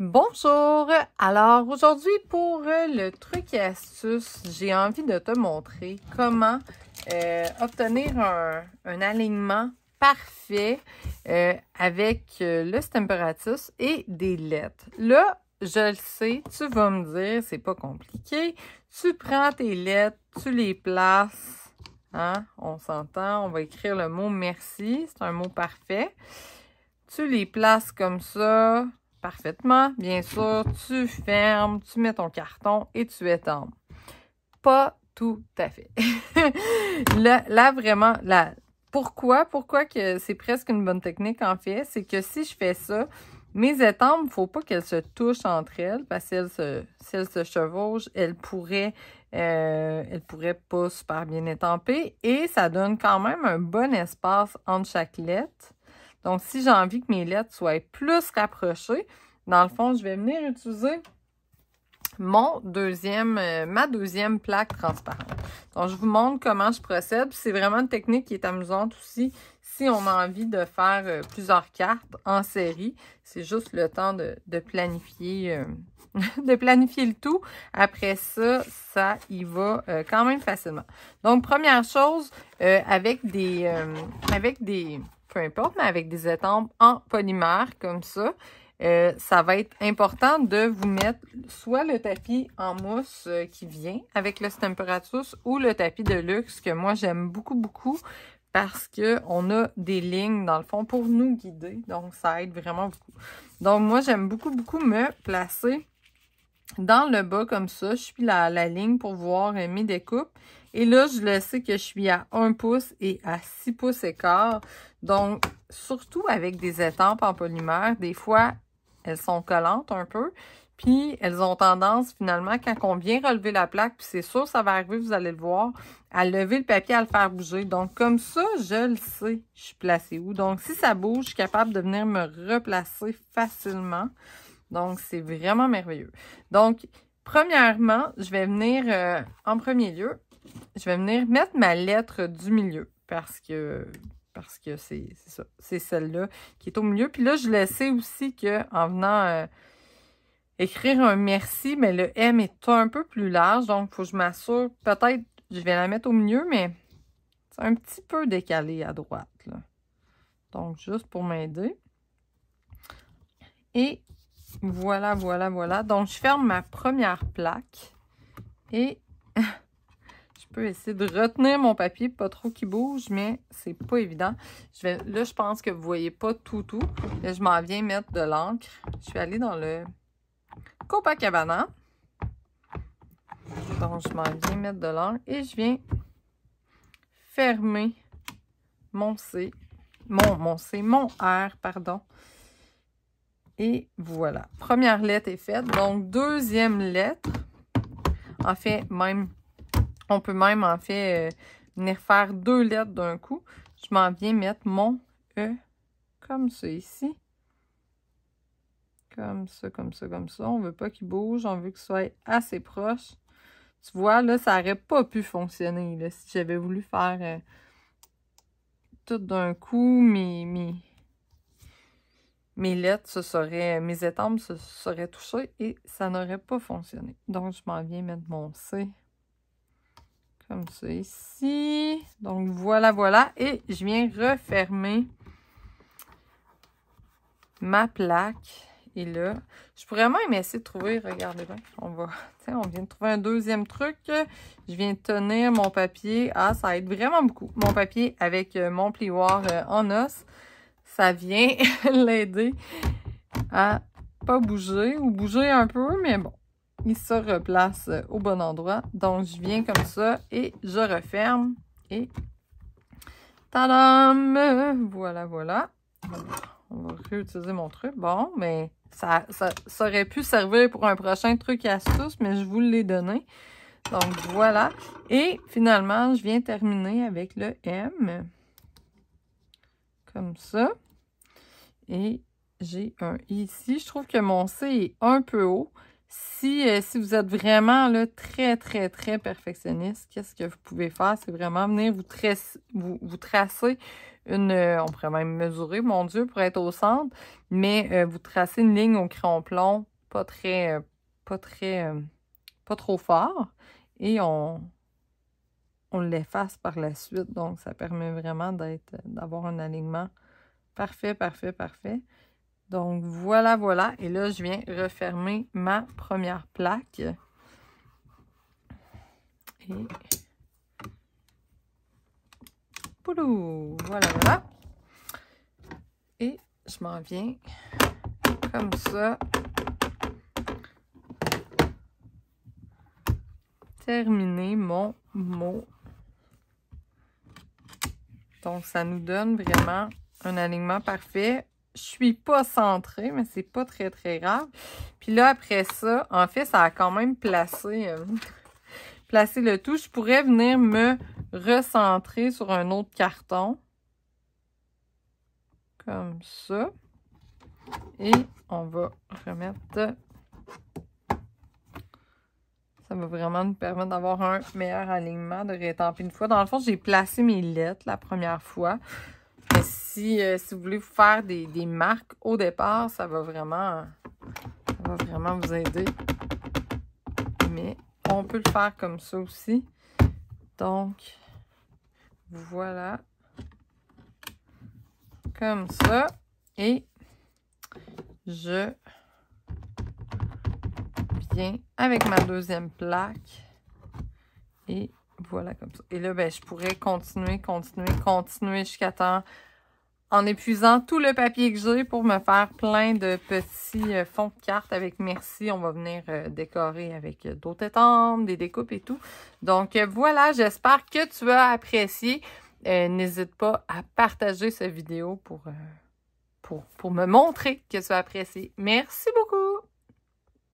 Bonjour! Alors aujourd'hui pour euh, le truc et astuce, j'ai envie de te montrer comment euh, obtenir un, alignement parfait euh, avec le stemperatus et des lettres. Là, je le sais, tu vas me dire, c'est pas compliqué. Tu prends tes lettres, tu les places. Hein? On s'entend, on va écrire le mot merci, c'est un mot parfait. Tu les places comme ça, parfaitement. Bien sûr, tu fermes, tu mets ton carton et tu étends. Pas tout à fait. là, là, vraiment, pourquoi? Pourquoi que c'est presque une bonne technique, en fait? C'est que si je fais ça, mes étampes, il ne faut pas qu'elles se touchent entre elles, parce que se, si elles se, chevauchent, elles pourraient, euh, elles pourraient pas super bien étamper. Et ça donne quand même un bon espace entre chaque lettre. Donc, si j'ai envie que mes lettres soient plus rapprochées, dans le fond, je vais venir utiliser mon deuxième, euh, ma deuxième plaque transparente. Donc, je vous montre comment je procède. C'est vraiment une technique qui est amusante aussi si on a envie de faire euh, plusieurs cartes en série. C'est juste le temps de, planifier euh, de planifier le tout. Après ça, ça y va quand même facilement. Donc, première chose, avec des avec des peu importe, mais avec des étampes en polymère comme ça, euh, ça va être important de vous mettre soit le tapis en mousse euh, qui vient avec le Stemperatus ou le tapis de luxe que moi j'aime beaucoup beaucoup parce qu'on a des lignes dans le fond pour nous guider donc ça aide vraiment beaucoup. Donc moi j'aime beaucoup beaucoup me placer dans le bas comme ça, je suis la, la ligne pour voir euh, mes découpes et là je le sais que je suis à 1 pouce et à 6 pouces écart. Donc, surtout avec des étampes en polymère, des fois, elles sont collantes un peu. Puis, elles ont tendance, finalement, quand on vient relever la plaque, puis c'est sûr, ça va arriver, vous allez le voir, à lever le papier, à le faire bouger. Donc, comme ça, je le sais, je suis placée où. Donc, si ça bouge, je suis capable de venir me replacer facilement. Donc, c'est vraiment merveilleux. Donc, premièrement, je vais venir, euh, en premier lieu, je vais venir mettre ma lettre du milieu parce que parce que c'est celle-là qui est au milieu. Puis là, je laissais sais aussi qu'en venant euh, écrire un merci, mais le M est un peu plus large. Donc, il faut que je m'assure. Peut-être, je vais la mettre au milieu, mais c'est un petit peu décalé à droite. Donc, juste pour m'aider. Et voilà, voilà, voilà. Donc, je ferme ma première plaque. Et essayer de retenir mon papier, pas trop qu'il bouge, mais c'est pas évident. Je vais, là, je pense que vous voyez pas tout, tout. je m'en viens mettre de l'encre. Je suis allée dans le Copacabana. Donc, je m'en viens mettre de l'encre et je viens fermer mon C, mon, mon C, mon R, pardon. Et voilà, première lettre est faite. Donc, deuxième lettre, en fait, même on peut même, en fait, euh, venir faire deux lettres d'un coup. Je m'en viens mettre mon E comme ça ici. Comme ça, comme ça, comme ça. On veut pas qu'il bouge. On veut qu'il soit assez proche. Tu vois, là, ça n'aurait pas pu fonctionner si j'avais voulu faire euh, tout d'un coup mes, mes, mes lettres, ce serait, mes étampes se seraient touchées et ça n'aurait pas fonctionné. Donc, je m'en viens mettre mon C comme ça ici. Donc, voilà, voilà. Et je viens refermer ma plaque. Et là, je pourrais même essayer de trouver, regardez bien, on va, on vient de trouver un deuxième truc. Je viens de tenir mon papier. Ah, ça aide vraiment beaucoup. Mon papier avec euh, mon plioir euh, en os, ça vient l'aider à pas bouger ou bouger un peu, mais bon, il se replace au bon endroit. Donc, je viens comme ça et je referme. Et tadam! Voilà, voilà. On va réutiliser mon truc. Bon, mais ça, ça, aurait pu servir pour un prochain truc à astuce, mais je vous l'ai donné. Donc, voilà. Et finalement, je viens terminer avec le M. Comme ça. Et j'ai un ici. Je trouve que mon C est un peu haut. Si, euh, si vous êtes vraiment très, très, très perfectionniste, qu'est-ce que vous pouvez faire? C'est vraiment venir vous, tracer, vous, vous une... Euh, on pourrait même mesurer, mon Dieu, pour être au centre, mais euh, vous tracez une ligne au crayon plomb, pas très... pas très... pas trop fort, et on, on l'efface par la suite. Donc, ça permet vraiment d'être d'avoir un alignement parfait, parfait, parfait. Donc voilà, voilà. Et là, je viens refermer ma première plaque. Et... Poulou! Voilà, voilà. Et je m'en viens comme ça. Terminer mon mot. Donc, ça nous donne vraiment un alignement parfait je suis pas centrée, mais c'est pas très, très grave. Puis là, après ça, en fait, ça a quand même euh, placé, le tout. Je pourrais venir me recentrer sur un autre carton. Comme ça. Et on va remettre... Ça va vraiment nous permettre d'avoir un meilleur alignement de rétamper une fois. Dans le fond, j'ai placé mes lettres la première fois. Euh, si, vous voulez vous faire des, des, marques au départ, ça va vraiment, ça va vraiment vous aider. Mais on peut le faire comme ça aussi. Donc, voilà. Comme ça. Et je viens avec ma deuxième plaque. Et voilà, comme ça. Et là, ben, je pourrais continuer, continuer, continuer jusqu'à temps en épuisant tout le papier que j'ai pour me faire plein de petits euh, fonds de cartes avec merci. On va venir euh, décorer avec euh, d'autres étampes, des découpes et tout. Donc voilà, j'espère que tu as apprécié. N'hésite pas à partager cette vidéo pour, pour, pour me montrer que tu as apprécié. Merci beaucoup!